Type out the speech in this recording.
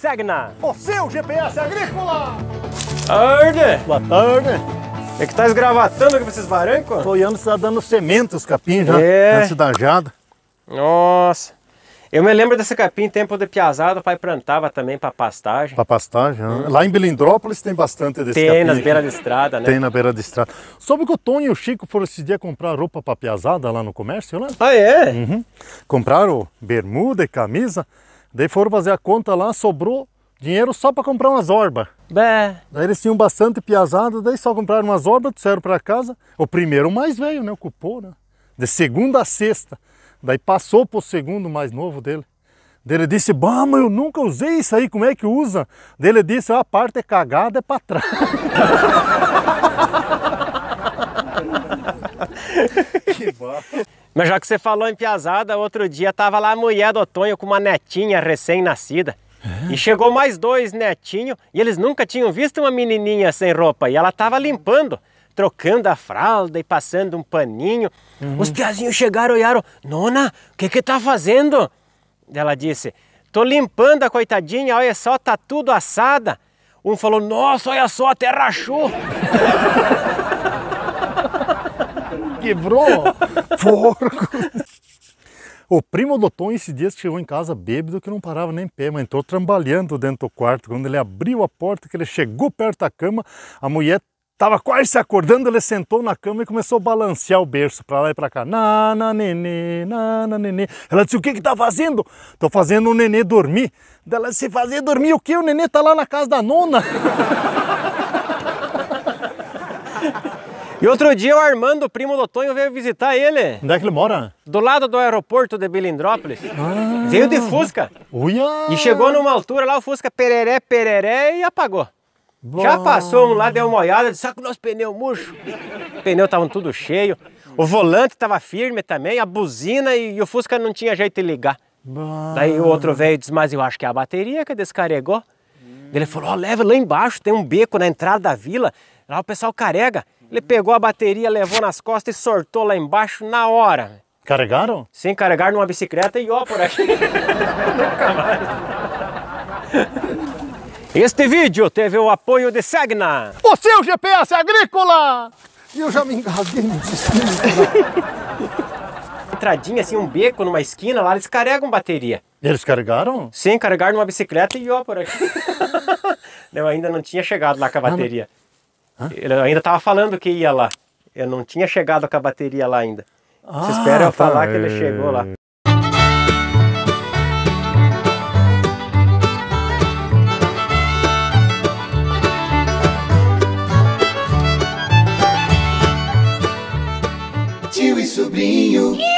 Segna. O seu GPS agrícola. Tarde. Boa tarde. É que tá esgravatando aqui pra esses barrancos? Goiano tá dando sementes capim já, é. antes da jada. Nossa. Eu me lembro desse capim tempo de piazada, o pai plantava também para pastagem. Para pastagem. Ah. Hum. Lá em Belindrópolis tem bastante desse Tem capim. nas beiras de estrada, né? Tem na beira de estrada. Soube que o Tonho e o Chico foram esse dia comprar roupa para piazada lá no comércio, né? Ah, é? Uhum. Compraram bermuda e camisa. Daí foram fazer a conta lá, sobrou dinheiro só para comprar umas orbas. Daí eles tinham bastante piazada, daí só compraram umas orbas, trouxeram para casa. O primeiro mais velho, né? Ocupou, né? De segunda a sexta. Daí passou pro segundo mais novo dele. ele disse, bah, eu nunca usei isso aí, como é que usa? Daí ele disse, a parte é cagada, é para trás. que bom. Mas já que você falou em piazada, outro dia tava lá a mulher do Otonho com uma netinha recém-nascida. É? E chegou mais dois netinhos e eles nunca tinham visto uma menininha sem roupa. E ela tava limpando, trocando a fralda e passando um paninho. Uhum. Os piazinhos chegaram e olharam: Nona, o que que tá fazendo? Ela disse: Tô limpando a coitadinha, olha só, tá tudo assada. Um falou: Nossa, olha só, até rachou. quebrou, porco. O primo do esses dias que chegou em casa bêbado que não parava nem pé, mas entrou trambalhando dentro do quarto. Quando ele abriu a porta, que ele chegou perto da cama, a mulher Tava quase se acordando, ele sentou na cama e começou a balancear o berço para lá e para cá. Na, na, nenê, na, na, nenê. Ela disse, o que que tá fazendo? Tô fazendo o nenê dormir. Ela disse, fazer dormir o quê? O nenê tá lá na casa da nona. E outro dia o Armando, primo do Tonho, veio visitar ele. Onde é que ele mora? Do lado do aeroporto de Belindrópolis. Ah. Veio de Fusca. Uia. E chegou numa altura lá, o Fusca pereré, pereré e apagou. Boa. Já passou um lá, deu uma olhada, disse, saca o nosso pneu murcho. O pneu tava tudo cheio. O volante estava firme também, a buzina e, e, o Fusca não tinha jeito de ligar. Boa. Daí o outro veio e disse, mas eu acho que é a bateria que descarregou. Ele falou: oh, leva lá embaixo, tem um beco na entrada da vila, lá o pessoal carrega. Ele pegou a bateria, levou nas costas e sortou lá embaixo na hora. Carregaram? Sim, carregaram numa bicicleta e ó por aqui. Nunca mais. Este vídeo teve o apoio de Segna. O seu GPS agrícola! E eu já me engasguei, no desculpa entradinha, assim, um beco numa esquina, lá eles carregam bateria. Eles carregaram? Sim, carregaram numa bicicleta e ó por aqui. eu ainda não tinha chegado lá com a bateria. Ele ainda tava falando que ia lá. Eu não tinha chegado com a bateria lá ainda. Ah, espera eu tá falar aí. que ele chegou lá. Tio e sobrinho.